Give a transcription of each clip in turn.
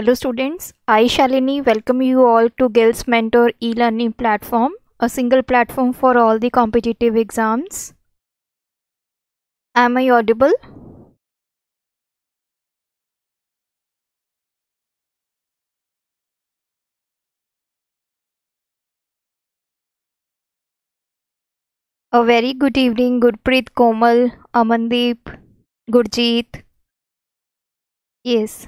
Hello students, I Shalini welcome you all to Gill's Mentor e-learning platform, a single platform for all the competitive exams. Am I audible? A very good evening Gurpreet Komal, Amandeep, Gurjeet. Yes,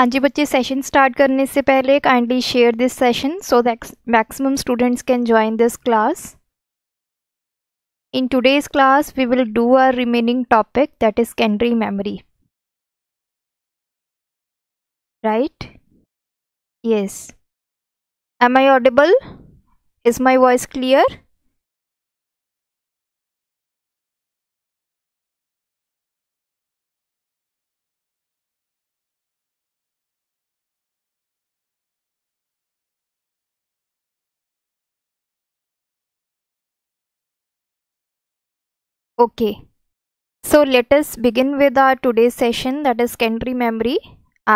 हाँ जी बच्चे session start करने से पहले kindly share this session so that maximum students can join this class In today's class, we will do our remaining topic that is secondary memory. Right? Yes. Am I audible? Is my voice clear? okay so let us begin with our today's session that is secondary memory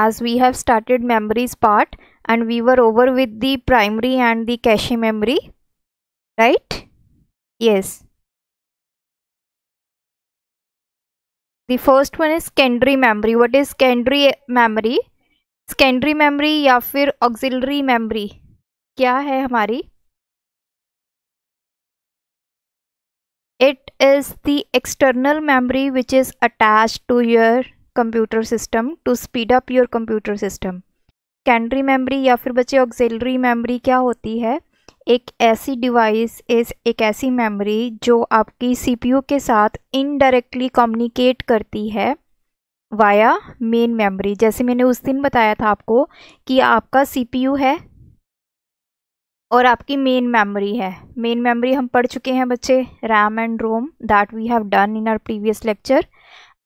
as we have started memories part and we were over with the primary and the cache memory right yes the first one is secondary memory what is secondary memory secondary memory या फिर auxiliary memory क्या है हमारी is the external memory which is attached to your computer system to speed up your computer system. Secondary memory या फिर बच्चे auxiliary memory क्या होती है एक ऐसी डिवाइस इस एक ऐसी मेमोरी जो आपकी सीपीयू के साथ इनडायरेक्टली कम्युनिकेट करती है वाया मेन मेमोरी जैसे मैंने उस दिन बताया था आपको कि आपका सीपीयू है और आपकी मेन मेमोरी है मेन मेमोरी हम पढ़ चुके हैं बच्चे RAM and ROM that we have done in our previous lecture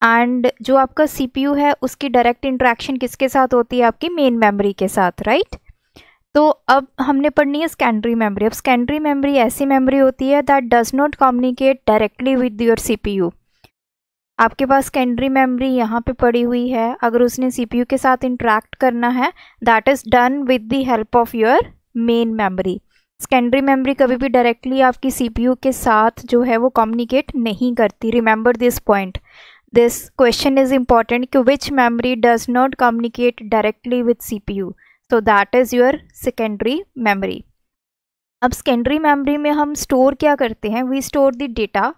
and जो आपका सी है उसकी डायरेक्ट इंट्रैक्शन किसके साथ होती है आपकी मेन मेमोरी के साथ राइट right? तो अब हमने पढ़नी है सेकेंडरी मेमोरी अब सेकेंडरी मेमोरी ऐसी मेमोरी होती है that does not communicate directly with your सी आपके पास सेकेंडरी मेमोरी यहाँ पे पड़ी हुई है अगर उसने सी के साथ इंट्रैक्ट करना है that is done with the help of your main memory secondary memory कभी भी डायरेक्टली आपकी सीपीयू के साथ जो है वो कम्युनिकेट नहीं करती remember this point this question is important कि which memory does not communicate directly with CPU so that is your secondary memory अब सेकेंडरी मेमोरी में हम स्टोर क्या करते हैं we store the data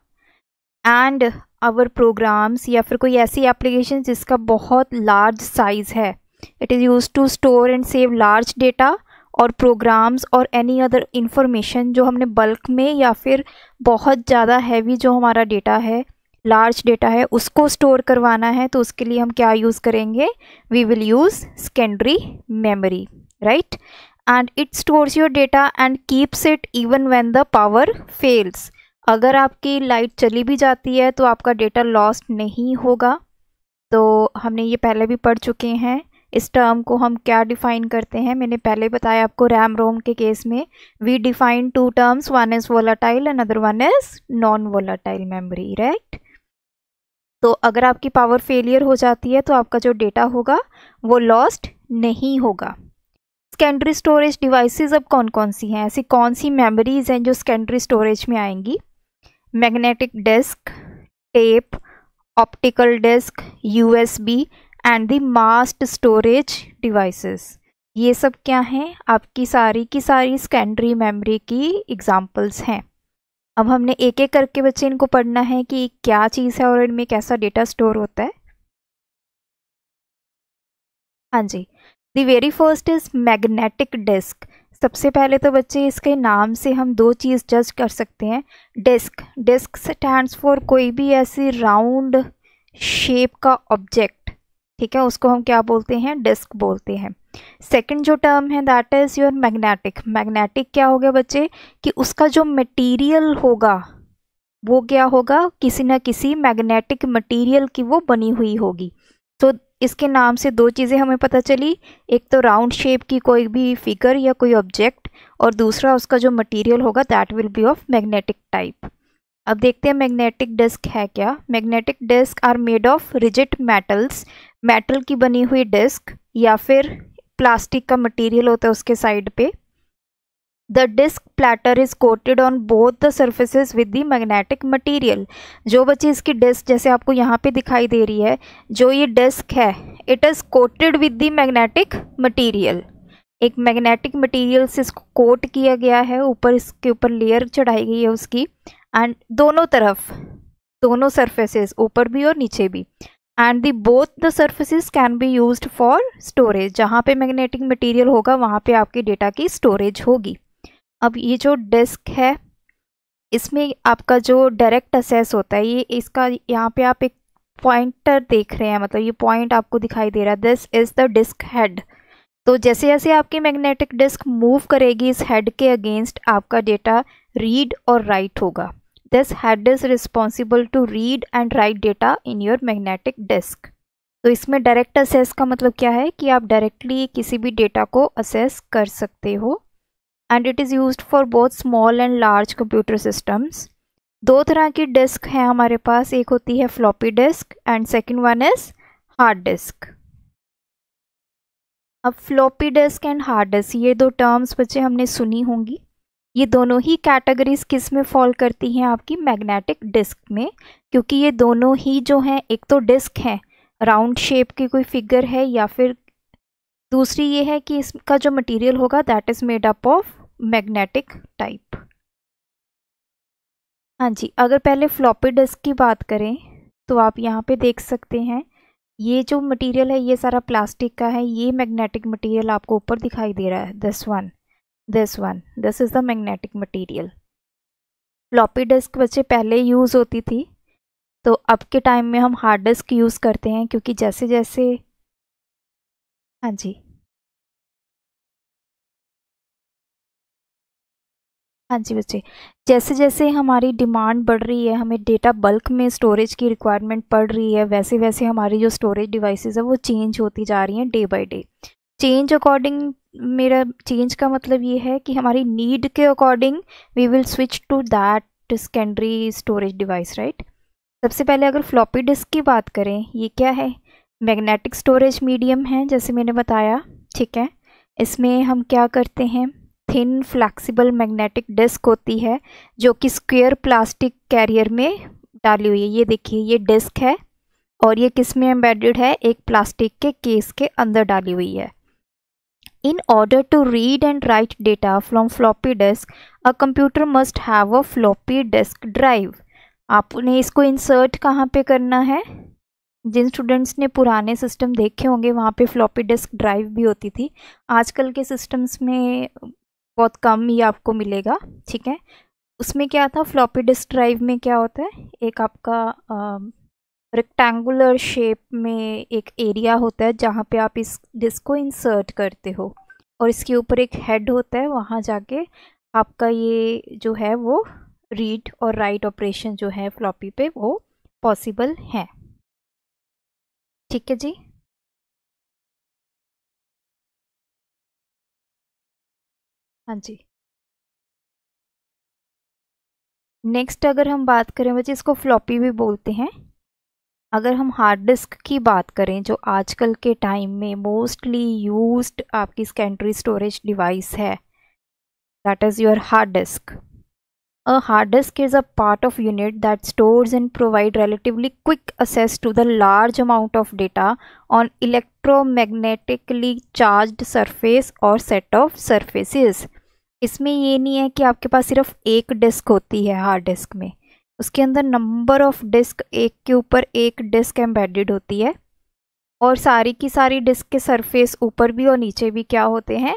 and our programs या फिर कोई ऐसी एप्लीकेशन जिसका बहुत लार्ज साइज़ है it is use to store and save large data और प्रोग्राम्स और एनी अदर इंफॉर्मेशन जो हमने बल्क में या फिर बहुत ज़्यादा हैवी जो हमारा डेटा है लार्ज डेटा है उसको स्टोर करवाना है तो उसके लिए हम क्या यूज़ करेंगे we will use secondary memory right and it stores your data and keeps it even when the power fails अगर आपकी लाइट चली भी जाती है तो आपका डेटा लॉस्ट नहीं होगा तो हमने ये पहले भी पढ़ चुके हैं इस टर्म को हम क्या डिफ़ाइन करते हैं मैंने पहले बताया आपको रैम रोम के केस में we define two terms one is volatile and other one is non volatile memory right तो अगर आपकी पावर फेलियर हो जाती है तो आपका जो डेटा होगा वो लॉस्ट नहीं होगा सेकेंडरी स्टोरेज डिवाइसेस अब कौन कौन सी हैं ऐसी कौन सी मेमोरीज हैं जो सेकेंडरी स्टोरेज में आएंगी magnetic disk tape optical disk USB and the mass storage devices ये सब क्या हैं आपकी सारी की सारी सेकेंडरी मेमोरी की एग्जांपल्स हैं अब हमने एक एक करके बच्चे इनको पढ़ना है कि क्या चीज़ है और इनमें कैसा डेटा स्टोर होता है हाँ जी the very first is magnetic disk सबसे पहले तो बच्चे इसके नाम से हम दो चीज़ जज कर सकते हैं डिस्क डिस्क स्टैंड फॉर कोई भी ऐसी राउंड शेप का ऑब्जेक्ट ठीक है उसको हम क्या बोलते हैं डिस्क बोलते हैं सेकंड जो टर्म है that is your magnetic magnetic क्या हो गया बच्चे कि उसका जो मटेरियल होगा वो क्या होगा किसी न किसी मैग्नेटिक मटेरियल की वो बनी हुई होगी तो इसके नाम से दो चीज़ें हमें पता चली एक तो राउंड शेप की कोई भी फिगर या कोई ऑब्जेक्ट और दूसरा उसका जो मटेरियल होगा that will be of magnetic type अब देखते हैं मैग्नेटिक डिस्क है क्या magnetic disk are made of rigid metals metal की बनी हुई डिस्क या फिर प्लास्टिक का मटेरियल होता है उसके साइड पे the disk platter is coated on both the surfaces with the magnetic material जो बच्चे इसकी डिस्क जैसे आपको यहाँ पे दिखाई दे रही है जो ये डिस्क है it is coated with the magnetic material एक मैग्नेटिक मटीरियल से इसको कोट किया गया है ऊपर इसके ऊपर लेयर चढ़ाई गई है उसकी एंड दोनों तरफ दोनों सर्फेसेस ऊपर भी और नीचे भी and the both the surfaces can be use for storage जहाँ पे मैग्नेटिक मटीरियल होगा वहाँ पे आपके डेटा की स्टोरेज होगी अब ये जो डिस्क है इसमें आपका जो डायरेक्ट असेस होता है ये इसका यहाँ पे आप एक पॉइंटर देख रहे हैं मतलब ये पॉइंट आपको दिखाई दे रहा है this is the disk head तो जैसे जैसे आपकी मैग्नेटिक डिस्क मूव करेगी इस हेड के अगेंस्ट आपका डेटा रीड और राइट होगा This head is responsible to read and write data in your magnetic disk. तो इसमें डायरेक्ट असेस का मतलब क्या है कि आप डायरेक्टली किसी भी डेटा को असेस कर सकते हो and it is use for बहुत small and large computer systems दो तरह की डिस्क हैं हमारे पास एक होती है floppy disk and second one is hard disk अब floppy disk and hard disk ये दो टर्म्स बच्चे हमने सुनी होंगी ये दोनों ही कैटेगरीज किस में फॉल करती हैं आपकी मैग्नेटिक डिस्क में क्योंकि ये दोनों ही जो हैं एक तो डिस्क है राउंड शेप की कोई फिगर है या फिर दूसरी ये है कि इसका जो मटेरियल होगा that is made up of magnetic type हाँ जी अगर पहले फ्लॉपी डिस्क की बात करें तो आप यहाँ पे देख सकते हैं ये जो मटेरियल है ये सारा प्लास्टिक का है ये मैग्नेटिक मटेरियल आपको ऊपर दिखाई दे रहा है this one this one this is the magnetic material floppy disk बच्चे पहले यूज़ होती थी तो अब के टाइम में हम हार्ड डिस्क यूज़ करते हैं क्योंकि जैसे जैसे हाँ जी हाँ जी बच्चे जैसे जैसे हमारी डिमांड बढ़ रही है हमें डेटा बल्क में स्टोरेज की रिक्वायरमेंट पड़ रही है वैसे वैसे हमारी जो स्टोरेज डिवाइसेस है वो चेंज होती जा रही हैं day by day change according मेरा चेंज का मतलब ये है कि हमारी नीड के according we will switch to that secondary storage device right सबसे पहले अगर फ्लॉपी डिस्क की बात करें ये क्या है मैग्नेटिक स्टोरेज मीडियम है जैसे मैंने बताया ठीक है इसमें हम क्या करते हैं थिन फ्लैक्सीबल मैग्नेटिक डिस्क होती है जो कि स्क्वेयर प्लास्टिक कैरियर में डाली हुई है ये देखिए ये डिस्क है और ये किस में एम्बेडेड है एक प्लास्टिक के केस के अंदर डाली हुई है In order to read and write data from floppy disk, a computer must have a floppy disk drive. आपने इसको इंसर्ट कहाँ पे करना है जिन स्टूडेंट्स ने पुराने सिस्टम देखे होंगे वहाँ पे फ्लॉपी डेस्क ड्राइव भी होती थी आजकल के सिस्टम्स में बहुत कम ही आपको मिलेगा ठीक है उसमें क्या था फ्लॉपी डेस्क ड्राइव में क्या होता है एक आपका आ, रेक्टेंगुलर शेप में एक एरिया होता है जहाँ पे आप इस डिस्क को इंसर्ट करते हो और इसके ऊपर एक हेड होता है वहाँ जाके आपका ये जो है वो रीड और राइट ऑपरेशन जो है फ्लॉपी पे वो पॉसिबल है ठीक है जी हाँ जी नेक्स्ट अगर हम बात करें बच्चे इसको फ्लॉपी भी बोलते हैं अगर हम हार्ड डिस्क की बात करें जो आजकल के टाइम में मोस्टली यूज्ड आपकी सेकेंडरी स्टोरेज डिवाइस है that is your hard disk a hard disk is a part of unit that stores and provide relatively quick access to the large amount of data on electromagnetically charged surface और set of surfaces इसमें ये नहीं है कि आपके पास सिर्फ एक disc होती है हार्ड डिस्क में उसके अंदर नंबर ऑफ डिस्क एक के ऊपर एक डिस्क एम्बेडेड होती है और सारी की सारी डिस्क के सरफेस ऊपर भी और नीचे भी क्या होते हैं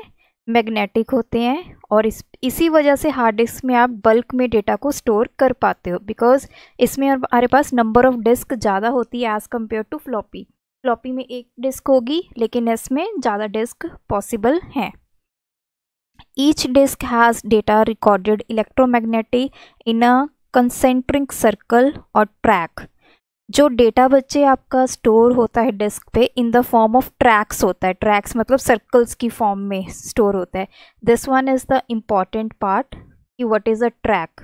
मैग्नेटिक होते हैं और इस इसी वजह से हार्ड डिस्क में आप बल्क में डेटा को स्टोर कर पाते हो बिकॉज इसमें हमारे पास नंबर ऑफ डिस्क ज़्यादा होती है as compare to floppy floppy में एक डिस्क होगी लेकिन इसमें ज़्यादा डिस्क पॉसिबल हैं each disk has data recorded electromagnetic in a concentric circle और ट्रैक जो डेटा बच्चे आपका स्टोर होता है डेस्क पे in the form of tracks होता है ट्रैक्स मतलब सर्कल्स की फॉर्म में स्टोर होता है this one is the important part कि what is a track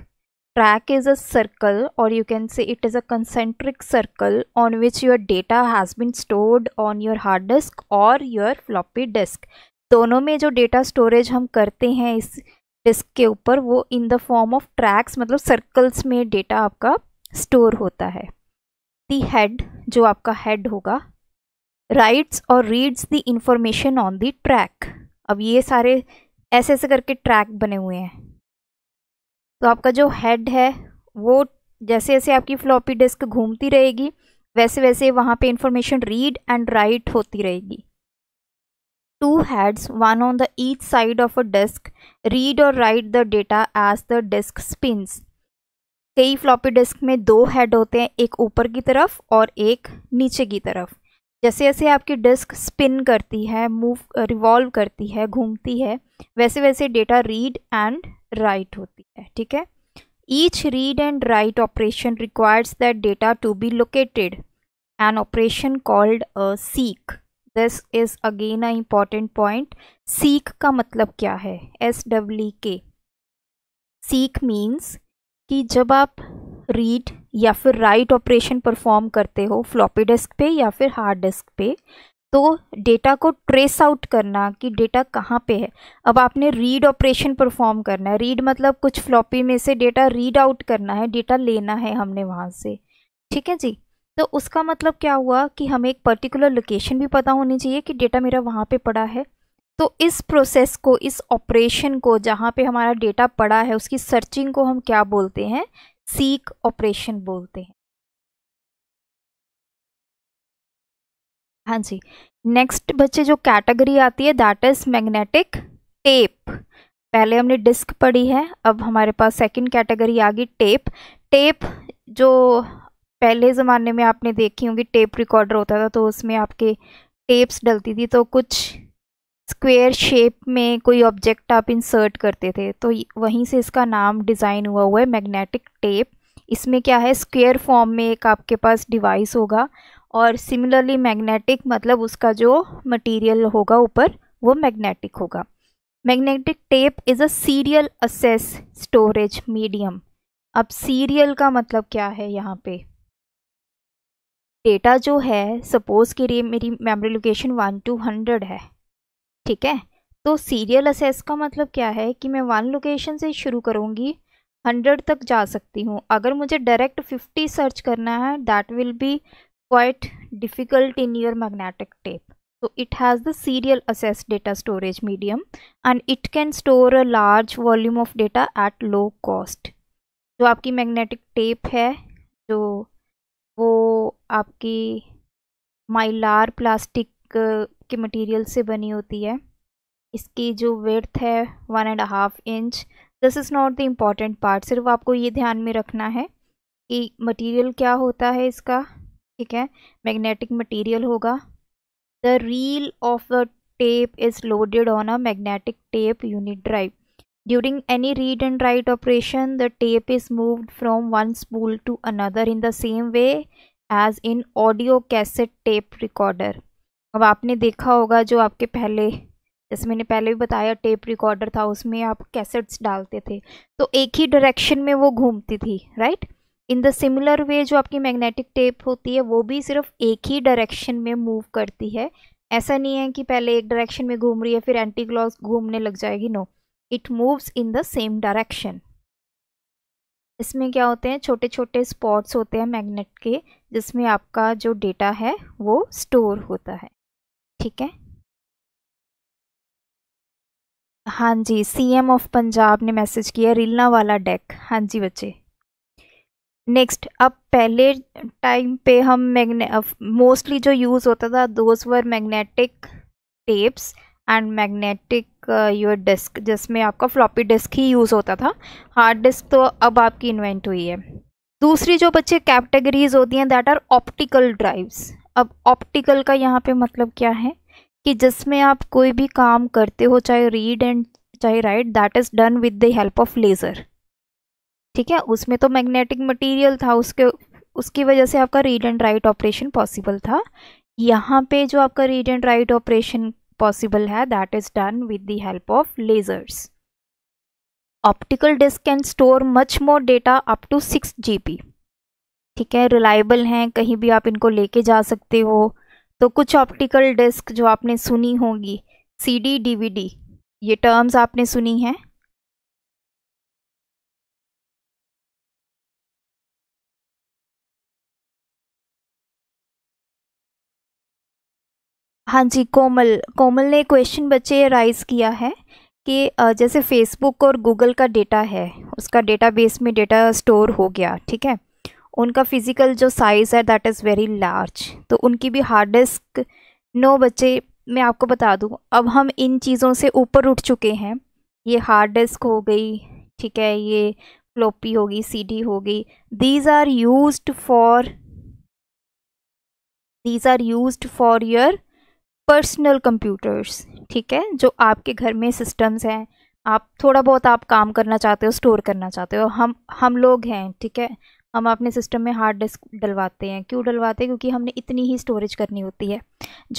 track is a circle और you can say it is a concentric circle on which your data has been stored on your hard disk और your floppy disk दोनों में जो data storage हम करते हैं इस disc के ऊपर वो in the form of tracks मतलब सर्कल्स में डेटा आपका स्टोर होता है दी हेड जो आपका हेड होगा राइट्स और reads the information on the track अब ये सारे ऐसे ऐसे करके ट्रैक बने हुए हैं तो आपका जो हेड है वो जैसे जैसे आपकी फ्लॉपी डिस्क घूमती रहेगी वैसे वैसे वहाँ पे इंफॉर्मेशन रीड एंड राइट होती रहेगी two heads, one on the each side of a disk, read or write the data as the disk spins. कई फ्लॉपी डिस्क में दो हेड होते हैं एक ऊपर की तरफ और एक नीचे की तरफ जैसे जैसे आपकी डिस्क स्पिन करती है मूव रिवॉल्व करती है घूमती है वैसे वैसे डेटा रीड एंड राइट होती है ठीक है each read and write operation requires that data to be located an operation called a seek this is again a important point seek का मतलब क्या है एस डब्ल्यू के सीख मीन्स कि जब आप रीड या फिर राइट ऑपरेशन परफॉर्म करते हो फ्लॉपी डिस्क पे या फिर हार्ड डिस्क पे तो डेटा को ट्रेस आउट करना कि डेटा कहाँ पे है अब आपने रीड ऑपरेशन परफॉर्म करना है रीड मतलब कुछ फ्लॉपी में से डेटा रीड आउट करना है डेटा लेना है हमने वहाँ से ठीक है जी तो उसका मतलब क्या हुआ कि हमें एक पर्टिकुलर लोकेशन भी पता होनी चाहिए कि डेटा मेरा वहाँ पे पड़ा है तो इस प्रोसेस को इस ऑपरेशन को जहाँ पे हमारा डेटा पड़ा है उसकी सर्चिंग को हम क्या बोलते हैं सीक ऑपरेशन बोलते हैं हाँ जी नेक्स्ट बच्चे जो कैटेगरी आती है दैट इज़ मैग्नेटिक टेप पहले हमने डिस्क पढ़ी है अब हमारे पास सेकंड कैटेगरी आ गई टेप टेप जो पहले ज़माने में आपने देखी होंगी टेप रिकॉर्डर होता था तो उसमें आपके टेप्स डलती थी तो कुछ स्क्वेयर शेप में कोई ऑब्जेक्ट आप इंसर्ट करते थे तो वहीं से इसका नाम डिज़ाइन हुआ हुआ है मैग्नेटिक टेप इसमें क्या है स्क्वेयर फॉर्म में एक आपके पास डिवाइस होगा और सिमिलरली मैग्नेटिक मतलब उसका जो मटेरियल होगा ऊपर वो मैग्नेटिक होगा magnetic tape is a serial access storage medium अब सीरियल का मतलब क्या है यहाँ पे डेटा जो है सपोज़ के लिए मेरी memory location one two hundred है ठीक है तो सीरियल असेस का मतलब क्या है कि मैं वन लोकेशन से शुरू करूँगी हंड्रेड तक जा सकती हूँ अगर मुझे डायरेक्ट फिफ्टी सर्च करना है that will be quite difficult in your magnetic tape तो it has the serial access data storage medium and it can store a large volume of data at low cost जो आपकी magnetic tape है जो वो आपकी माइलार plastic के material से बनी होती है इसकी जो वेथ है one and half inch this is not the important part सिर्फ आपको ये ध्यान में रखना है कि मटेरियल क्या होता है इसका ठीक है मैग्नेटिक मटेरियल होगा the reel of the tape is loaded on a magnetic tape unit drive During any read and write operation, the tape is moved from one spool to another in the same way as in audio cassette tape recorder. अब आपने देखा होगा जो आपके पहले जैसे मैंने पहले भी बताया टेप रिकॉर्डर था उसमें आप कैसेट्स डालते थे तो एक ही डायरेक्शन में वो घूमती थी right in the similar way जो आपकी मैग्नेटिक टेप होती है वो भी सिर्फ एक ही डायरेक्शन में मूव करती है ऐसा नहीं है कि पहले एक डायरेक्शन में घूम रही है फिर एंटी क्लॉक घूमने लग जाएगी no no. It moves in the same direction इसमें क्या होते हैं छोटे छोटे स्पॉट्स होते हैं मैग्नेट के जिसमें आपका जो डेटा है वो स्टोर होता है ठीक है हाँ जी सीएम ऑफ पंजाब ने मैसेज किया रिलना वाला डेक हाँ जी बच्चे नेक्स्ट अब पहले टाइम पे हम मैग्ने मोस्टली जो यूज़ होता था those were magnetic tapes and magnetic your disk जिसमें आपका फ्लॉपी डिस्क ही यूज़ होता था हार्ड डिस्क तो अब आपकी इन्वेंट हुई है दूसरी जो बच्चे कैटेगरीज होती हैं दैट आर ऑप्टिकल ड्राइव्स अब ऑप्टिकल का यहाँ पे मतलब क्या है कि जिसमें आप कोई भी काम करते हो चाहे रीड एंड चाहे write that is done with the help of laser ठीक है उसमें तो मैग्नेटिक मटेरियल था उसके उसकी वजह से आपका read and write operation possible था यहाँ पे जो आपका read and write operation possible है that is done with the help of lasers optical disk can store much more data up to six G B ठीक है रिलायबल हैं कहीं भी आप इनको लेके जा सकते हो तो कुछ ऑप्टिकल डिस्क जो आपने सुनी होगी सी डी ये टर्म्स आपने सुनी हैं हाँ जी कोमल कोमल ने क्वेश्चन बच्चे राइज किया है कि जैसे फेसबुक और गूगल का डेटा है उसका डेटाबेस में डेटा स्टोर हो गया ठीक है उनका फिज़िकल जो साइज़ है दैट इज़ वेरी लार्ज तो उनकी भी हार्ड डिस्क नो बच्चे मैं आपको बता दूँ अब हम इन चीज़ों से ऊपर उठ चुके हैं ये हार्ड डिस्क हो गई ठीक है ये फ्लोपी होगी सीडी हो गई these are use for these are use for your personal computers ठीक है जो आपके घर में सिस्टम्स हैं आप थोड़ा बहुत आप काम करना चाहते हो स्टोर करना चाहते हो हम हम लोग हैं ठीक है हम अपने सिस्टम में हार्ड डिस्क डलवाते हैं क्यों डलवाते हैं क्योंकि हमने इतनी ही स्टोरेज करनी होती है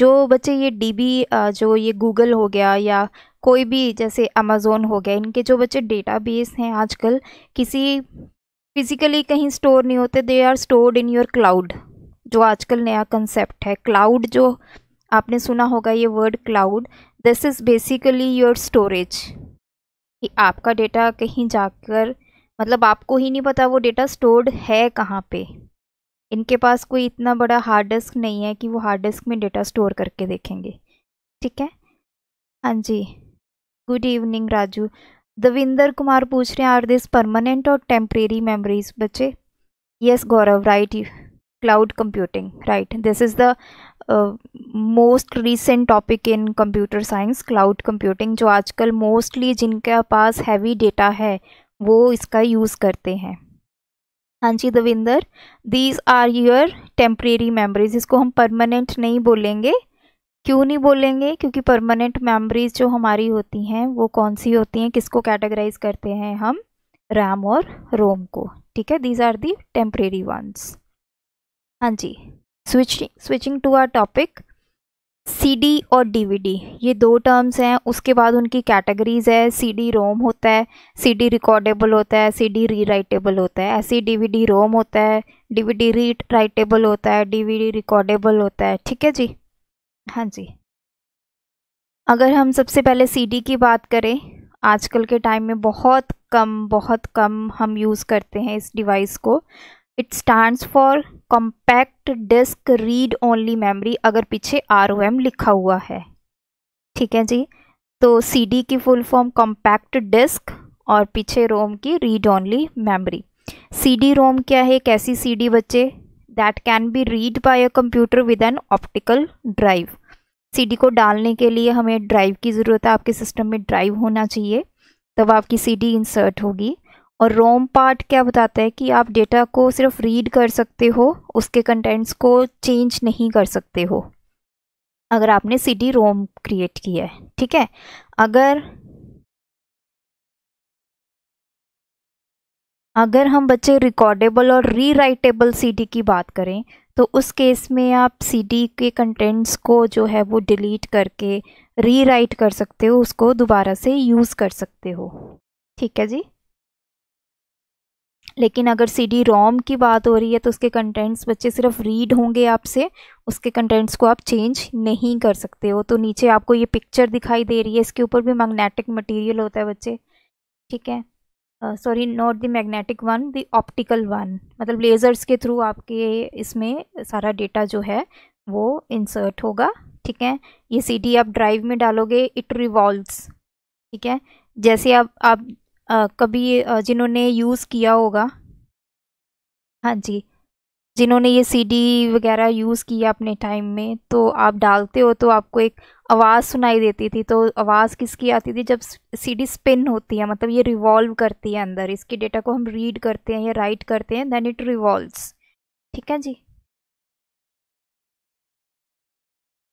जो बच्चे ये डीबी जो ये गूगल हो गया या कोई भी जैसे अमेज़ोन हो गया इनके जो बच्चे डेटाबेस हैं आजकल किसी फिज़िकली कहीं स्टोर नहीं होते they are stored in your cloud जो आजकल नया कंसेप्ट है क्लाउड जो आपने सुना होगा ये word cloud this is basically your storage कि आपका डेटा कहीं जाकर मतलब आपको ही नहीं पता वो डेटा स्टोर्ड है कहाँ पे इनके पास कोई इतना बड़ा हार्ड डिस्क नहीं है कि वो हार्ड डिस्क में डेटा स्टोर करके देखेंगे ठीक है हाँ जी गुड इवनिंग राजू दविंदर कुमार पूछ रहे हैं आर दिस परमानेंट और टेम्परेरी मेमोरीज बच्चे yes Gaurav right cloud computing right this is the most recent topic in computer science cloud computing जो आजकल मोस्टली जिनके पास हैवी डेटा है वो इसका यूज़ करते हैं हाँ जी Davinder these are your temporary memories इसको हम परमानेंट नहीं बोलेंगे क्यों नहीं बोलेंगे क्योंकि परमानेंट मेमरीज़ जो हमारी होती हैं वो कौन सी होती हैं किसको कैटेगराइज करते हैं हम रैम और रोम को ठीक है these are the temporary ones हाँ जी switching switching to our topic CD और डीवीडी ये दो टर्म्स हैं उसके बाद उनकी कैटेगरीज है सीडी रोम होता है सीडी रिकॉर्डेबल होता है सीडी रीराइटेबल होता है ऐसे ही डीवीडी रोम होता है डीवीडी रीराइटेबल होता है डीवीडी रिकॉर्डेबल होता है ठीक है जी हाँ जी अगर हम सबसे पहले सीडी की बात करें आजकल के टाइम में बहुत कम बहुत कम हम यूज़ करते हैं इस डिवाइस को it stands for compact disc read only memory अगर पीछे आर ओ एम लिखा हुआ है ठीक है जी तो सी डी की फुल फॉर्म कॉम्पैक्ट डिस्क और पीछे रोम की read only memory C D ROM क्या है कैसी सी डी बच्चे that can be read by a computer with an optical drive C D को डालने के लिए हमें ड्राइव की ज़रूरत है आपके सिस्टम में ड्राइव होना चाहिए तब आपकी सी डी इंसर्ट होगी और रोम पार्ट क्या बताता है कि आप डेटा को सिर्फ रीड कर सकते हो उसके कंटेंट्स को चेंज नहीं कर सकते हो अगर आपने सी डी रोम क्रिएट किया है ठीक है अगर अगर हम बच्चे रिकॉर्डेबल और रीराइटेबल सीडी की बात करें तो उस केस में आप सीडी के कंटेंट्स को जो है वो डिलीट करके रीराइट कर सकते हो उसको दोबारा से यूज़ कर सकते हो ठीक है जी लेकिन अगर सी डी रोम की बात हो रही है तो उसके कंटेंट्स बच्चे सिर्फ रीड होंगे आपसे उसके कंटेंट्स को आप चेंज नहीं कर सकते हो तो नीचे आपको ये पिक्चर दिखाई दे रही है इसके ऊपर भी मैग्नेटिक मटेरियल होता है बच्चे ठीक है sorry not the magnetic one the optical one मतलब लेज़र्स के थ्रू आपके इसमें सारा डेटा जो है वो इंसर्ट होगा ठीक है ये डी आप ड्राइव में डालोगे इट रिवॉल्व्स ठीक है जैसे आप आप कभी जिन्होंने यूज़ किया होगा हाँ जी जिन्होंने ये सीडी वगैरह यूज़ किया अपने टाइम में तो आप डालते हो तो आपको एक आवाज़ सुनाई देती थी तो आवाज़ किसकी आती थी जब सीडी स्पिन होती है मतलब ये रिवॉल्व करती है अंदर इसके डेटा को हम रीड करते हैं या राइट करते हैं देन इट रिवॉल्व्स ठीक है जी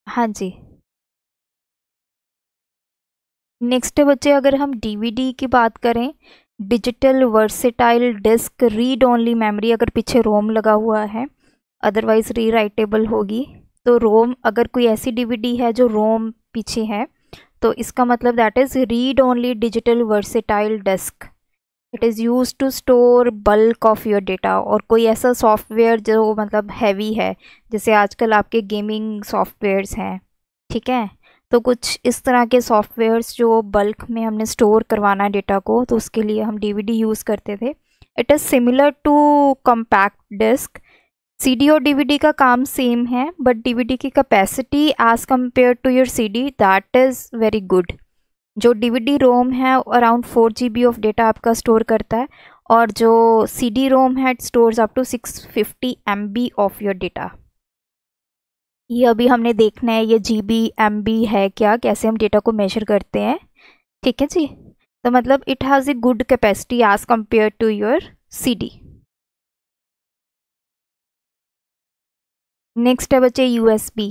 हाँ जी नेक्स्ट बच्चे अगर हम डीवीडी की बात करें digital versatile disc read only memory अगर पीछे रोम लगा हुआ है अदरवाइज़ रीराइटेबल होगी तो रोम अगर कोई ऐसी डीवीडी है जो रोम पीछे है तो इसका मतलब that is read only digital versatile disc it is use to store bulk of your data और कोई ऐसा सॉफ्टवेयर जो मतलब हैवी है जैसे आजकल आपके गेमिंग सॉफ्टवेयर्स हैं ठीक है तो कुछ इस तरह के सॉफ्टवेयर्स जो बल्क में हमने स्टोर करवाना है डेटा को तो उसके लिए हम डीवीडी यूज़ करते थे it is similar to compact disc CD और डीवीडी का काम सेम है बट डीवीडी की capacity as compare to your CD that is very good जो डीवीडी रोम है around four G of data आपका स्टोर करता है और जो डी रोम है it store up to six fifty M of your data ये अभी हमने देखना है ये जी बी एम बी है क्या कैसे हम डेटा को मेजर करते हैं ठीक है जी तो मतलब it has a good capacity as compare to your C D next है बच्चे U S B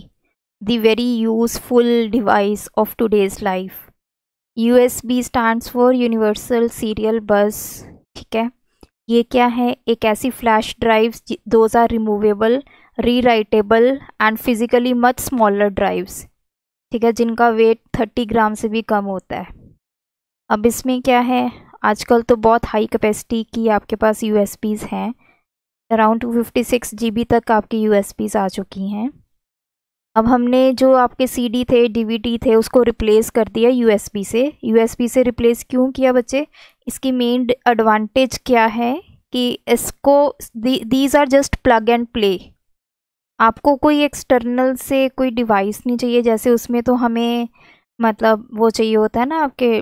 the very useful device of today's life U S B stand for universal serial bus ठीक है ये क्या है एक ऐसी flash drive those are removable rewritable and physically much smaller drives ठीक है जिनका वेट थर्टी ग्राम से भी कम होता है अब इसमें क्या है आजकल तो बहुत हाई कैपेसिटी की आपके पास यू हैं around two fifty six G तक आपकी यू आ चुकी हैं अब हमने जो आपके सीडी थे डीवीडी थे उसको रिप्लेस कर दिया यू से यू से रिप्लेस क्यों किया बच्चे इसकी मेन एडवांटेज क्या है कि इसको these are just plug and play आपको कोई एक्सटर्नल से कोई डिवाइस नहीं चाहिए जैसे उसमें तो हमें मतलब वो चाहिए होता है ना आपके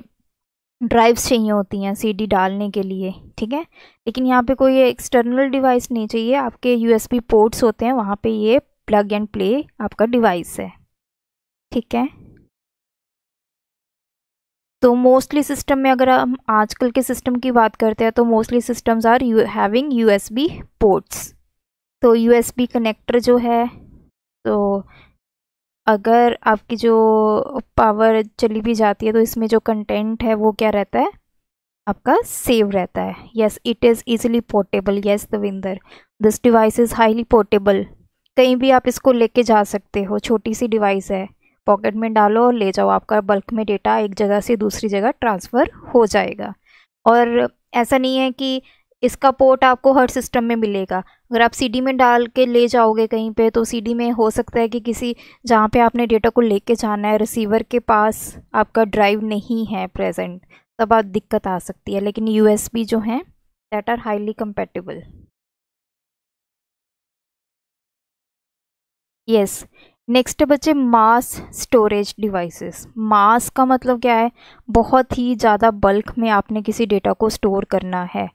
ड्राइव्स चाहिए होती हैं सीडी डालने के लिए ठीक है लेकिन यहाँ पे कोई एक्सटर्नल डिवाइस नहीं चाहिए आपके यूएसबी पोर्ट्स होते हैं वहाँ पे ये प्लग एंड प्ले आपका डिवाइस है ठीक है तो मोस्टली सिस्टम में अगर हम आजकल के सिस्टम की बात करते हैं तो mostly systems are you having USB ports तो यूएसबी कनेक्टर जो है तो अगर आपकी जो पावर चली भी जाती है तो इसमें जो कंटेंट है वो क्या रहता है आपका सेव रहता है yes it is easily portable yes Davinder this device is highly portable कहीं भी आप इसको लेके जा सकते हो छोटी सी डिवाइस है पॉकेट में डालो और ले जाओ आपका बल्क में डेटा एक जगह से दूसरी जगह ट्रांसफ़र हो जाएगा और ऐसा नहीं है कि इसका पोर्ट आपको हर सिस्टम में मिलेगा अगर आप सीडी में डाल के ले जाओगे कहीं पे तो सीडी में हो सकता है कि किसी जहाँ पे आपने डेटा को लेके जाना है रिसीवर के पास आपका ड्राइव नहीं है प्रेजेंट तब आप दिक्कत आ सकती है लेकिन यूएसबी जो हैं that are highly compatible yes next बच्चे मास स्टोरेज डिवाइसेस मास का मतलब क्या है बहुत ही ज़्यादा बल्क में आपने किसी डेटा को स्टोर करना है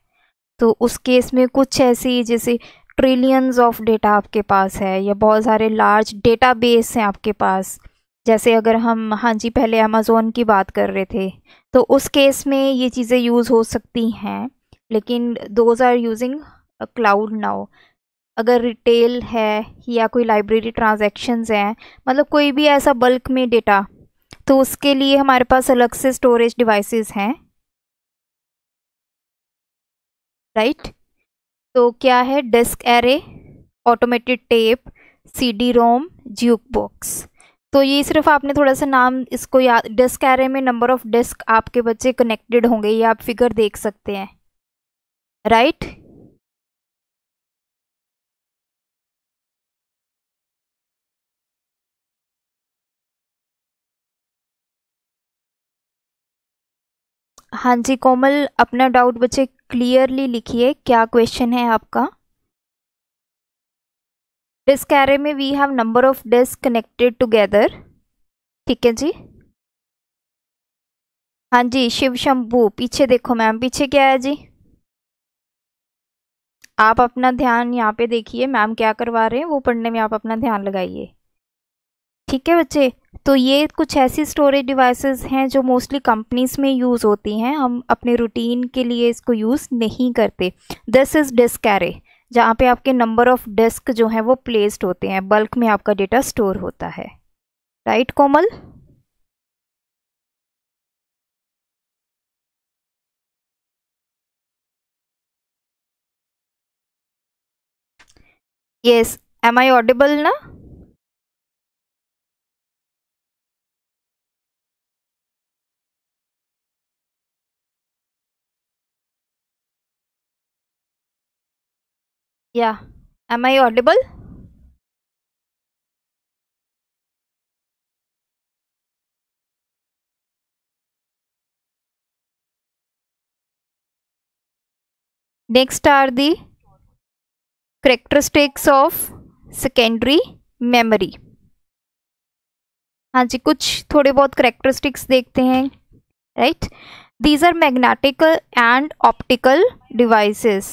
तो उस केस में कुछ ऐसी जैसे ट्रिलियंस ऑफ डेटा आपके पास है या बहुत सारे लार्ज डेटा बेस हैं आपके पास जैसे अगर हम हाँ जी पहले अमेज़ोन की बात कर रहे थे तो उस केस में ये चीज़ें यूज़ हो सकती हैं लेकिन those are using cloud now अगर रिटेल है या कोई लाइब्रेरी ट्रांजैक्शंस हैं मतलब कोई भी ऐसा बल्क में डेटा तो उसके लिए हमारे पास अलग से स्टोरेज डिवाइसेस हैं राइट तो क्या है disk array automated tape CD ROM jukebox तो ये सिर्फ आपने थोड़ा सा नाम इसको याद डिस्क एरे में नंबर ऑफ डिस्क आपके बच्चे कनेक्टेड होंगे ये आप फिगर देख सकते हैं राइट right? हाँ जी कोमल अपना डाउट बच्चे क्लियरली लिखिए क्या क्वेश्चन है आपका डिस्क एरे में we have number of disk connected together ठीक है जी हाँ जी शिव शंभू पीछे देखो मैम पीछे क्या है जी आप अपना ध्यान यहाँ पे देखिए मैम क्या करवा रहे हैं वो पढ़ने में आप अपना ध्यान लगाइए ठीक है बच्चे तो ये कुछ ऐसी स्टोरेज डिवाइसेस हैं जो मोस्टली कंपनीज़ में यूज़ होती हैं हम अपने रूटीन के लिए इसको यूज़ नहीं करते दिस इज़ डिस्क एरे जहाँ पे आपके नंबर ऑफ डिस्क जो हैं वो प्लेस्ड होते हैं बल्क में आपका डेटा स्टोर होता है right Komal yes am I audible ना Yeah. Am I audible? Next are the characteristics of secondary memory. हाँ जी कुछ थोड़े बहुत करेक्टरिस्टिक्स देखते हैं right these are magnetical and optical devices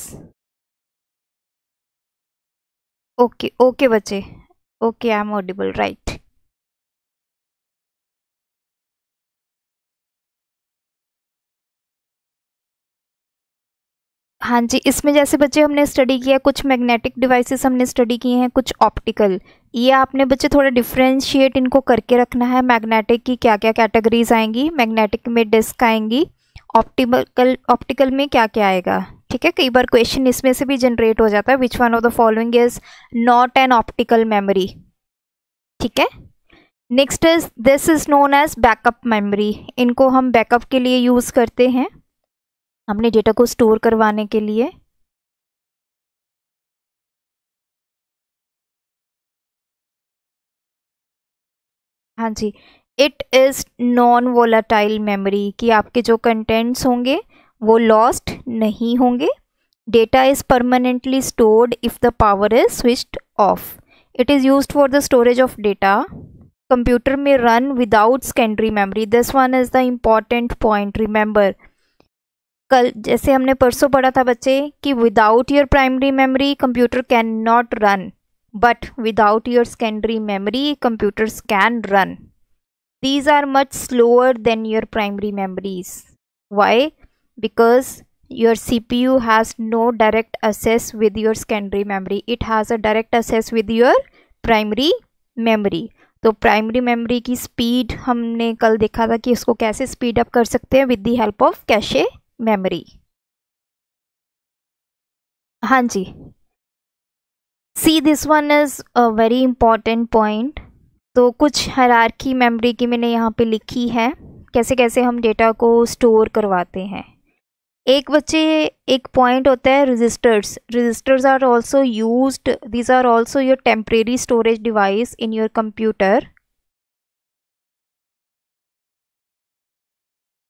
okay okay बच्चे okay I am audible right हाँ जी इसमें जैसे बच्चे हमने स्टडी किया कुछ मैग्नेटिक डिवाइसेस हमने स्टडी किए हैं कुछ ऑप्टिकल ये आपने बच्चे थोड़ा डिफ्रेंशिएट इनको करके रखना है मैग्नेटिक की क्या क्या कैटेगरीज आएंगी मैग्नेटिक में डिस्क आएंगी ऑप्टिकल ऑप्टिकल में क्या क्या आएगा ठीक है कई बार क्वेश्चन इसमें से भी जनरेट हो जाता है which one of the following is not an optical memory ठीक है next is this is known as backup memory इनको हम बैकअप के लिए यूज़ करते हैं अपने डेटा को स्टोर करवाने के लिए हाँ जी it is non volatile memory कि आपके जो कंटेंट्स होंगे वो लॉस्ट नहीं होंगे data is permanently stored if the power is switched off it is use for the storage of data computer में run without secondary memory this one is the important point remember कल जैसे हमने परसों पढ़ा था बच्चे कि without your primary memory computer can not run but without your secondary memory computers can run these are much slower than your primary memories why because your CPU has no direct access with your secondary memory. It has a direct access with your primary memory. तो primary memory की speed हमने कल देखा था कि उसको कैसे speed up कर सकते हैं with the help of cache memory हाँ जी see this one is a very important point तो कुछ हरारकी मेमोरी की मैंने यहाँ पे लिखी है कैसे कैसे हम डेटा को स्टोर करवाते हैं एक बच्चे एक पॉइंट होता है registers registers are also use these are also your temporary storage device in your computer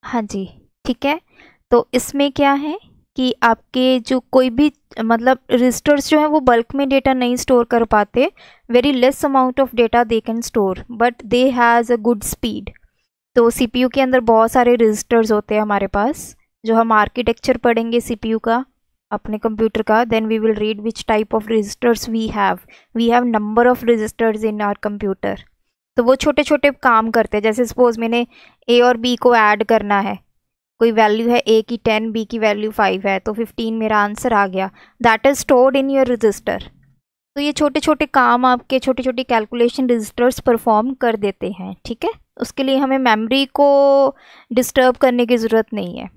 हाँ जी ठीक है तो इसमें क्या है कि आपके जो कोई भी मतलब रजिस्टर्स जो हैं वो बल्क में डेटा नहीं स्टोर कर पाते very less amount of data they can store but they has a good speed तो सीपीयू के अंदर बहुत सारे रजिस्टर्स होते हैं हमारे पास जो हम आर्किटेक्चर पढ़ेंगे सीपीयू का अपने कंप्यूटर का then we will read which type of registers we have we have number of registers in our computer तो वो छोटे छोटे काम करते हैं जैसे सपोज मैंने ए और बी को ऐड करना है कोई वैल्यू है ए की टेन बी की वैल्यू फाइव है तो फिफ्टीन मेरा आंसर आ गया that is stored in your register तो ये छोटे छोटे काम आपके छोटे छोटे कैलकुलेशन रजिस्टर्स परफॉर्म कर देते हैं ठीक है उसके लिए हमें मेमोरी को डिस्टर्ब करने की ज़रूरत नहीं है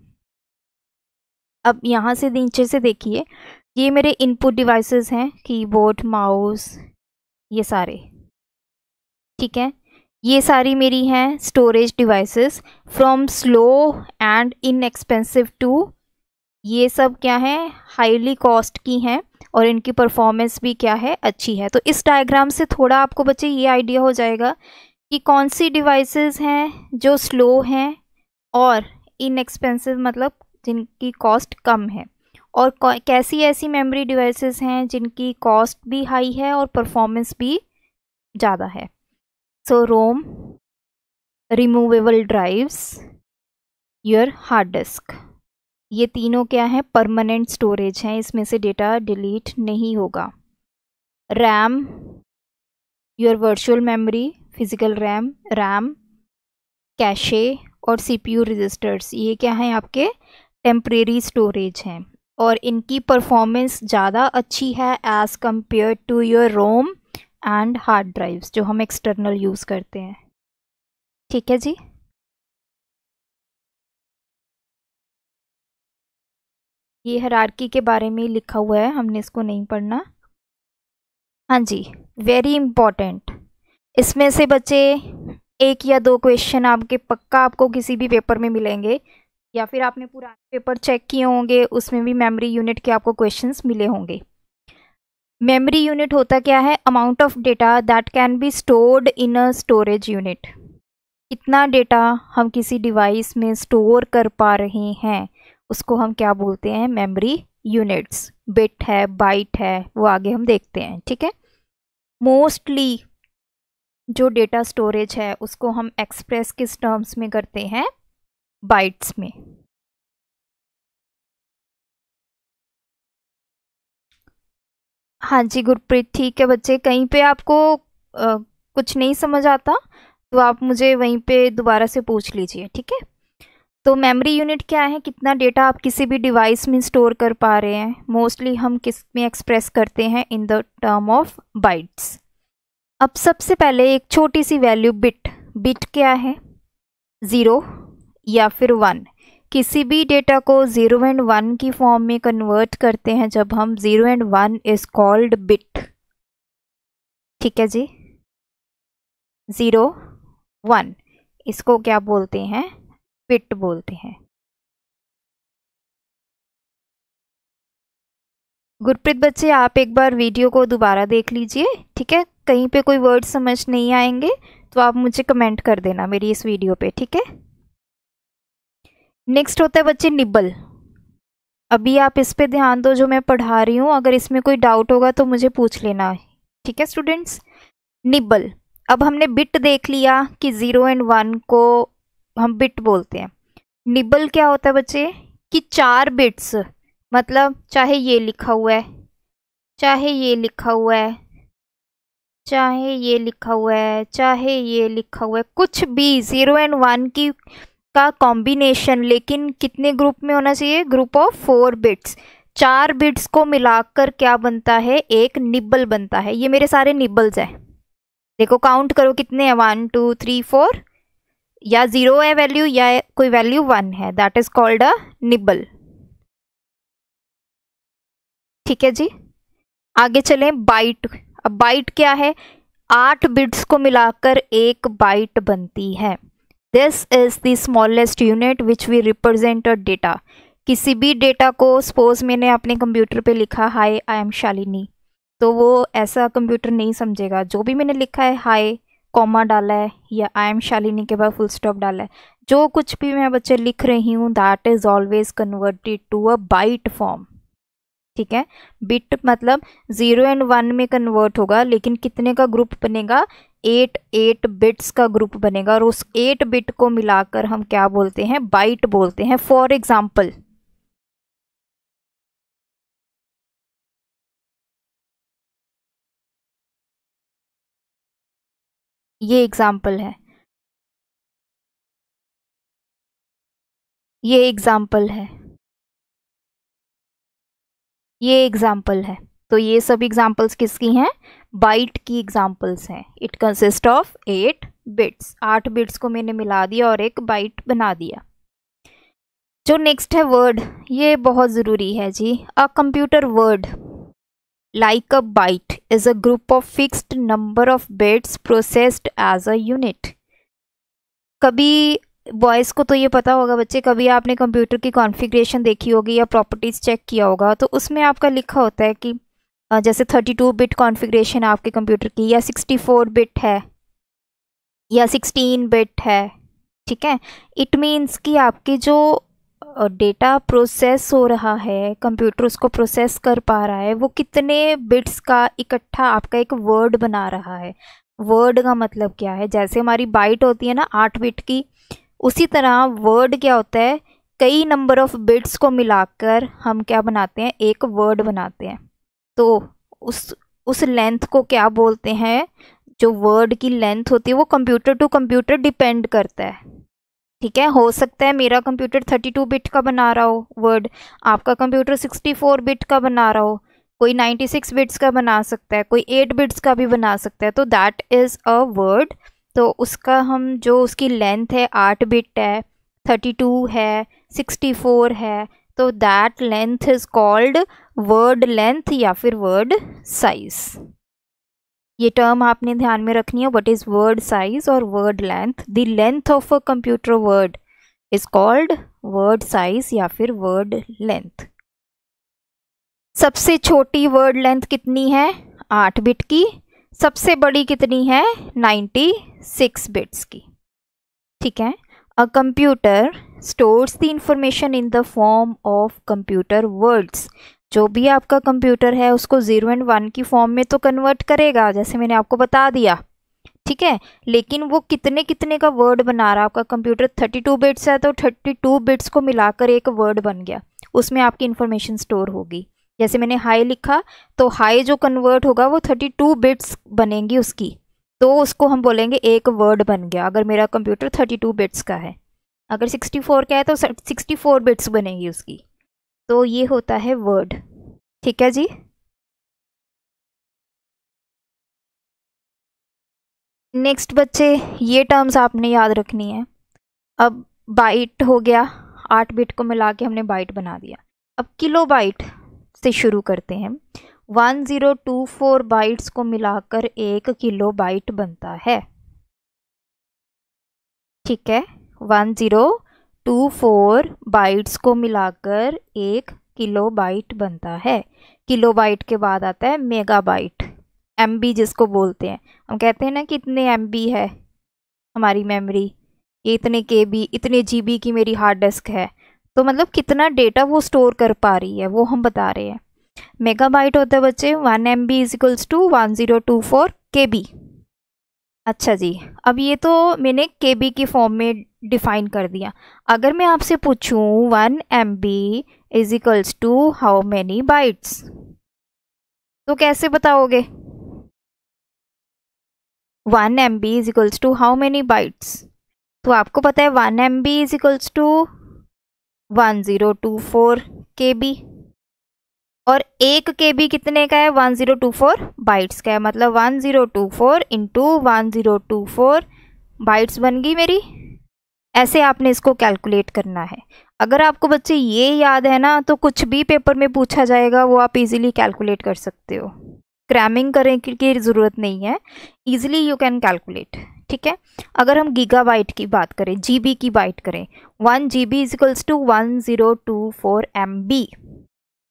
अब यहाँ से नीचे से देखिए ये मेरे इनपुट डिवाइसेस हैं कीबोर्ड माउस ये सारे ठीक है ये सारी मेरी हैं storage devices from slow and inexpensive to ये सब क्या है हाईली कॉस्ट की हैं और इनकी परफॉर्मेंस भी क्या है अच्छी है तो इस डायग्राम से थोड़ा आपको बच्चे ये आइडिया हो जाएगा कि कौन सी डिवाइसेस हैं जो स्लो हैं और इनएक्सपेंसिव मतलब जिनकी कॉस्ट कम है और कैसी ऐसी मेमोरी डिवाइसेस हैं जिनकी कॉस्ट भी हाई है और परफॉर्मेंस भी ज़्यादा है so ROM removable drives your hard disk ये तीनों क्या हैं परमानेंट स्टोरेज हैं इसमें से डेटा डिलीट नहीं होगा RAM your virtual memory physical RAM RAM cache और सीपीयू रजिस्टर्स ये क्या हैं आपके टेम्प्रेरी स्टोरेज हैं और इनकी परफॉर्मेंस ज़्यादा अच्छी है as compare to your ROM and hard drives जो हम एक्सटर्नल यूज़ करते हैं ठीक है जी ये हरारकी के बारे में लिखा हुआ है हमने इसको नहीं पढ़ना हाँ जी वेरी इम्पॉर्टेंट इसमें से बच्चे एक या दो क्वेश्चन आपके पक्का आपको किसी भी पेपर में मिलेंगे या फिर आपने पुराने पेपर चेक किए होंगे उसमें भी मेमोरी यूनिट के आपको क्वेश्चंस मिले होंगे मेमोरी यूनिट होता क्या है amount of data that can be stored in a storage unit कितना डेटा हम किसी डिवाइस में स्टोर कर पा रहे हैं उसको हम क्या बोलते हैं मेमोरी यूनिट्स बिट है बाइट है वो आगे हम देखते हैं ठीक है मोस्टली जो डेटा स्टोरेज है उसको हम एक्सप्रेस किस टर्म्स में करते हैं बाइट्स में हाँ जी गुरप्रीत ठीक है बच्चे कहीं पे आपको आ, कुछ नहीं समझ आता तो आप मुझे वहीं पे दोबारा से पूछ लीजिए ठीक है तो मेमोरी यूनिट क्या है कितना डेटा आप किसी भी डिवाइस में स्टोर कर पा रहे हैं मोस्टली हम किस में एक्सप्रेस करते हैं in the term of bytes अब सबसे पहले एक छोटी सी वैल्यू बिट बिट क्या है ज़ीरो या फिर वन किसी भी डेटा को ज़ीरो एंड वन की फॉर्म में कन्वर्ट करते हैं जब हम zero and one is called bit ठीक है जी ज़ीरो वन इसको क्या बोलते हैं बिट बोलते हैं गुरप्रीत बच्चे आप एक बार वीडियो को दोबारा देख लीजिए ठीक है कहीं पे कोई वर्ड समझ नहीं आएंगे तो आप मुझे कमेंट कर देना मेरी इस वीडियो पे ठीक है नेक्स्ट होता है बच्चे निबल अभी आप इस पे ध्यान दो जो मैं पढ़ा रही हूँ अगर इसमें कोई डाउट होगा तो मुझे पूछ लेना है ठीक है स्टूडेंट्स निबल अब हमने बिट देख लिया कि ज़ीरो एंड वन को हम बिट बोलते हैं निबल क्या होता है बच्चे कि चार बिट्स मतलब चाहे ये लिखा हुआ है चाहे ये लिखा हुआ है चाहे ये लिखा हुआ है चाहे ये लिखा हुआ है कुछ भी ज़ीरो एंड वन की का कॉम्बिनेशन लेकिन कितने ग्रुप में होना चाहिए ग्रुप ऑफ फोर बिट्स चार बिट्स को मिलाकर क्या बनता है एक निब्बल बनता है ये मेरे सारे निब्बल्स हैं देखो काउंट करो कितने हैं वन टू थ्री फोर या ज़ीरो है वैल्यू या कोई वैल्यू वन है that is called a nibble ठीक है जी आगे चलें बाइट अब बाइट क्या है आठ बिट्स को मिलाकर एक बाइट बनती है this is the smallest unit which we represent a data किसी भी डेटा को सपोज मैंने अपने कंप्यूटर पे लिखा हाय आई एम शालिनी तो वो ऐसा कंप्यूटर नहीं समझेगा जो भी मैंने लिखा है हाय कॉमा डाला है या आई एम शालिनी के बाद फुल स्टॉप डाला है जो कुछ भी मैं बच्चे लिख रही हूँ that is always converted to a byte form ठीक है बिट मतलब ज़ीरो एंड वन में कन्वर्ट होगा लेकिन कितने का ग्रुप बनेगा एट एट बिट्स का ग्रुप बनेगा और उस एट बिट को मिलाकर हम क्या बोलते हैं बाइट बोलते हैं फॉर एग्जाम्पल ये एग्जाम्पल है ये एग्जाम्पल है ये एग्जाम्पल है तो ये सब एग्जाम्पल्स किसकी हैं बाइट की एग्जाम्पल्स हैं it consist of eight bits आठ बिट्स को मैंने मिला दिया और एक बाइट बना दिया जो नेक्स्ट है वर्ड ये बहुत ज़रूरी है जी a computer word like a byte is a group of fixed number of bits processed as a unit कभी बॉयज़ को तो ये पता होगा बच्चे कभी आपने कंप्यूटर की कॉन्फ़िगरेशन देखी होगी या प्रॉपर्टीज़ चेक किया होगा तो उसमें आपका लिखा होता है कि जैसे 32 बिट कॉन्फ़िगरेशन आपके कंप्यूटर की या 64 बिट है या 16 बिट है ठीक है इट मीन्स कि आपके जो डेटा प्रोसेस हो रहा है कंप्यूटर उसको प्रोसेस कर पा रहा है वो कितने बिट्स का इकट्ठा आपका एक वर्ड बना रहा है वर्ड का मतलब क्या है जैसे हमारी बाइट होती है ना आठ बिट की उसी तरह वर्ड क्या होता है कई नंबर ऑफ बिट्स को मिलाकर हम क्या बनाते हैं एक वर्ड बनाते हैं तो उस उस लेंथ को क्या बोलते हैं जो वर्ड की लेंथ होती है वो कंप्यूटर टू कंप्यूटर डिपेंड करता है ठीक है हो सकता है मेरा कंप्यूटर थर्टी टू बिट का बना रहा हो वर्ड आपका कंप्यूटर सिक्सटी फोर बिट का बना रहा हो कोई नाइन्टी सिक्स बिट्स का बना सकता है कोई एट बिट्स का भी बना सकता है तो दैट इज़ अ वर्ड तो उसका हम जो उसकी लेंथ है आठ बिट है थर्टी टू है सिक्सटी फोर है तो that length is called word length या फिर वर्ड साइज ये टर्म आपने ध्यान में रखनी है वट इज़ वर्ड साइज और word length the length of a computer word is called word size या फिर वर्ड लेंथ सबसे छोटी वर्ड लेंथ कितनी है आठ बिट की सबसे बड़ी कितनी है नाइन्टी सिक्स बिट्स की ठीक है a computer stores the information in the form of computer words जो भी आपका कंप्यूटर है उसको ज़ीरो एंड वन की फॉर्म में तो कन्वर्ट करेगा जैसे मैंने आपको बता दिया ठीक है लेकिन वो कितने कितने का वर्ड बना रहा है आपका कंप्यूटर थर्टी टू बिट्स है तो थर्टी टू बिट्स को मिलाकर एक वर्ड बन गया उसमें आपकी इन्फॉर्मेशन स्टोर होगी जैसे मैंने हाई लिखा तो हाई जो कन्वर्ट होगा वो थर्टी टू बिट्स बनेंगी उसकी तो उसको हम बोलेंगे एक वर्ड बन गया अगर मेरा कंप्यूटर थर्टी टू बिट्स का है अगर 64 का है तो 64 बिट्स बनेगी उसकी तो ये होता है वर्ड ठीक है जी नेक्स्ट बच्चे ये टर्म्स आपने याद रखनी है अब बाइट हो गया आठ बिट को मिला के हमने बाइट बना दिया अब किलो बाइट से शुरू करते हैं one zero two four bytes को मिलाकर एक किलो बाइट बनता है ठीक है one zero two four bytes को मिलाकर एक किलो बाइट बनता है किलो बाइट के बाद आता है मेगा बाइट एम जिसको बोलते हैं हम कहते हैं ना कि इतने एम है हमारी मेमोरी ये इतने के बी इतने जी की मेरी हार्ड डिस्क है तो मतलब कितना डेटा वो स्टोर कर पा रही है वो हम बता रहे हैं मेगाबाइट होता है बच्चे one M B is equals to one zero two four K B अच्छा जी अब ये तो मैंने के बी की फॉर्म में डिफ़ाइन कर दिया अगर मैं आपसे पूछूं one M B is equals to how many bytes तो कैसे बताओगे one M B is equals to how many bytes तो आपको पता है one M B is equals to one zero two four K B और एक के बी कितने का है one zero two four bytes का है मतलब one zero two four into one zero two four bytes बन गई मेरी ऐसे आपने इसको कैलकुलेट करना है अगर आपको बच्चे ये याद है ना तो कुछ भी पेपर में पूछा जाएगा वो आप इजीली कैलकुलेट कर सकते हो क्रैमिंग करने की ज़रूरत नहीं है ईजिली यू कैन कैलकुलेट ठीक है अगर हम गीगाबाइट की बात करें जीबी की बाइट करें one G B is equals to one zero two four M B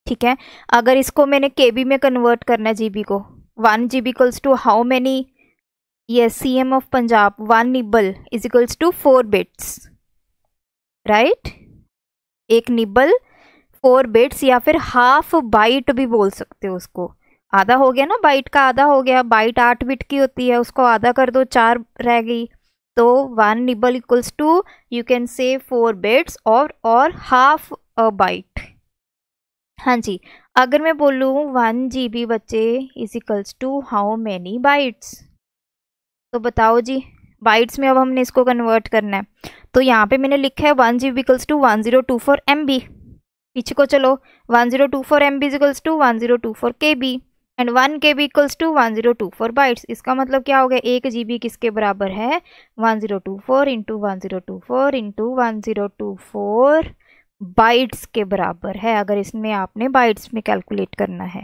ठीक है अगर इसको मैंने के में कन्वर्ट करना है जी को one G equals to how many ये C M of Punjab one nibble is equals to four bits right एक निबल फोर बिट्स या फिर हाफ बाइट भी बोल सकते हो उसको आधा हो गया ना बाइट का आधा हो गया बाइट आठ बिट की होती है उसको आधा कर दो चार रह गई तो one nibble equals to you can say four bits और और हाफ अ बाइट हाँ जी अगर मैं बोलूँ वन जी बी बच्चे is equals to how many bytes तो बताओ जी बाइट्स में अब हमने इसको कन्वर्ट करना है तो यहाँ पे मैंने लिखा है one G B equals to one zero two four M B पीछे को चलो one zero two four M B equals to one zero two four K B and one K B equals to one zero two four bytes इसका मतलब क्या हो गया एक G B किसके बराबर है one zero two four into one zero two four into one zero two four bytes के बराबर है अगर इसमें आपने बाइट्स में कैलकुलेट करना है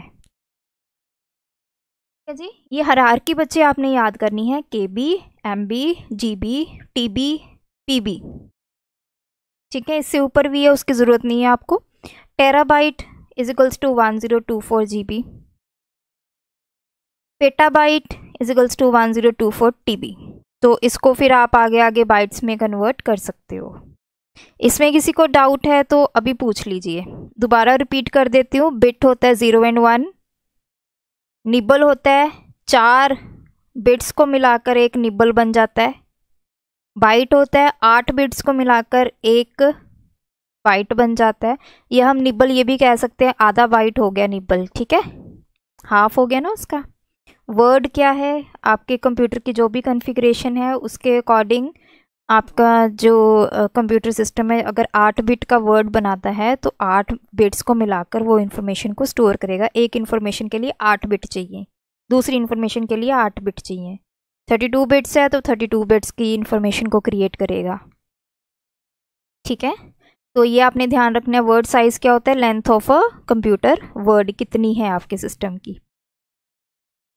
ठीक है जी ये की बच्चे आपने याद करनी है K B M B G B T B P B ठीक है इससे ऊपर भी है उसकी ज़रूरत नहीं है आपको byte is equals to one zero two four G B petabyte is equals to one zero two four T B तो इसको फिर आप आगे आगे बाइट्स में कन्वर्ट कर सकते हो इसमें किसी को डाउट है तो अभी पूछ लीजिए दोबारा रिपीट कर देती हूँ बिट होता है ज़ीरो एंड वन निबल होता है चार बिट्स को मिलाकर एक निबल बन जाता है बाइट होता है आठ बिट्स को मिलाकर एक बाइट बन जाता है यह हम निबल ये भी कह सकते हैं आधा बाइट हो गया निबल ठीक है हाफ हो गया ना उसका वर्ड क्या है आपके कंप्यूटर की जो भी कॉन्फ़िगरेशन है उसके अकॉर्डिंग आपका जो कंप्यूटर सिस्टम है अगर आठ बिट का वर्ड बनाता है तो आठ बिट्स को मिलाकर वो इन्फॉर्मेशन को स्टोर करेगा एक इन्फॉर्मेशन के लिए आठ बिट चाहिए दूसरी इन्फॉर्मेशन के लिए आठ बिट चाहिए थर्टी टू बिट्स है तो थर्टी टू बिट्स की इन्फॉर्मेशन को क्रिएट करेगा ठीक है तो ये आपने ध्यान रखना है वर्ड साइज़ क्या होता है length of a computer word कितनी है आपके सिस्टम की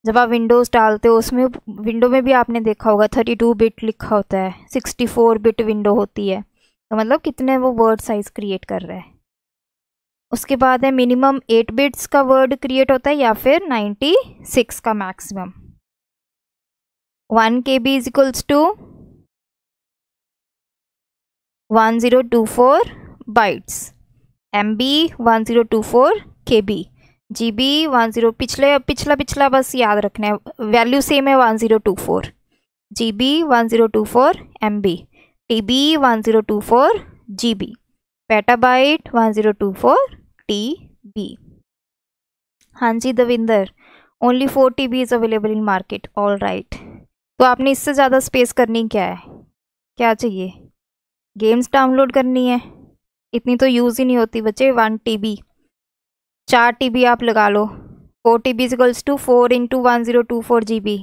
जब आप विंडोज़ डालते हो उसमें विंडो में भी आपने देखा होगा थर्टी टू बिट लिखा होता है सिक्सटी फोर बिट विंडो होती है तो मतलब कितने वो वर्ड साइज़ क्रिएट कर रहा है उसके बाद है मिनिमम एट बिट्स का वर्ड क्रिएट होता है या फिर नाइन्टी सिक्स का maximum one K B is equals to one zero two four bytes M B one zero two four K B G B one zero पिछले पिछला पिछला बस याद रखना है वैल्यू सेम है one zero two four G B one zero two four M B T B one zero two four G B one zero two four T B हाँ जी Davinder only four T B is available in market all right तो आपने इससे ज़्यादा space करनी क्या है क्या चाहिए गेम्स डाउनलोड करनी है इतनी तो यूज़ ही नहीं होती बच्चे वन टी बी चार टी बी आप लगा लो four T B is equals to four into one zero two four G B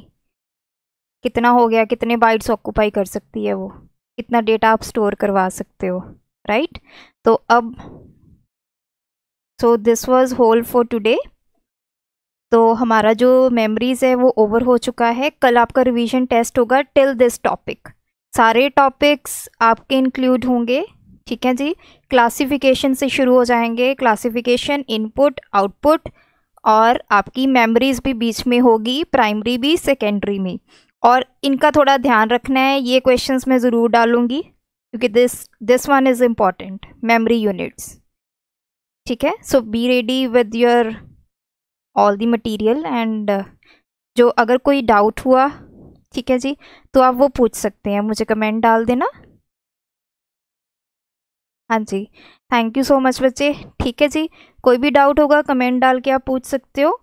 कितना हो गया कितने बाइट्स ऑक्यूपाई कर सकती है वो कितना डेटा आप स्टोर करवा सकते हो राइट तो अब so this was whole for today तो हमारा जो मेमोरीज है वो ओवर हो चुका है कल आपका रिवीजन टेस्ट होगा टिल दिस टॉपिक सारे टॉपिक्स आपके इंक्लूड होंगे ठीक है जी क्लासिफिकेशन से शुरू हो जाएंगे क्लासिफिकेशन इनपुट आउटपुट और आपकी मेमोरीज भी बीच में होगी प्राइमरी भी सेकेंडरी में और इनका थोड़ा ध्यान रखना है ये क्वेश्चंस मैं ज़रूर डालूंगी क्योंकि this this one is important memory units ठीक है so be ready with your all the material and जो अगर कोई डाउट हुआ ठीक है जी तो आप वो पूछ सकते हैं मुझे कमेंट डाल देना हाँ जी थैंक यू सो मच बच्चे ठीक है जी कोई भी डाउट होगा कमेंट डाल के आप पूछ सकते हो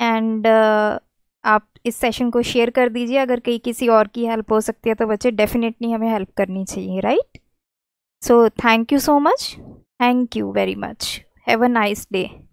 एंड uh, आप इस सेशन को शेयर कर दीजिए अगर कहीं किसी और की हेल्प हो सकती है तो बच्चे डेफिनेटली हमें हेल्प करनी चाहिए right so thank you so much thank you very much have a nice day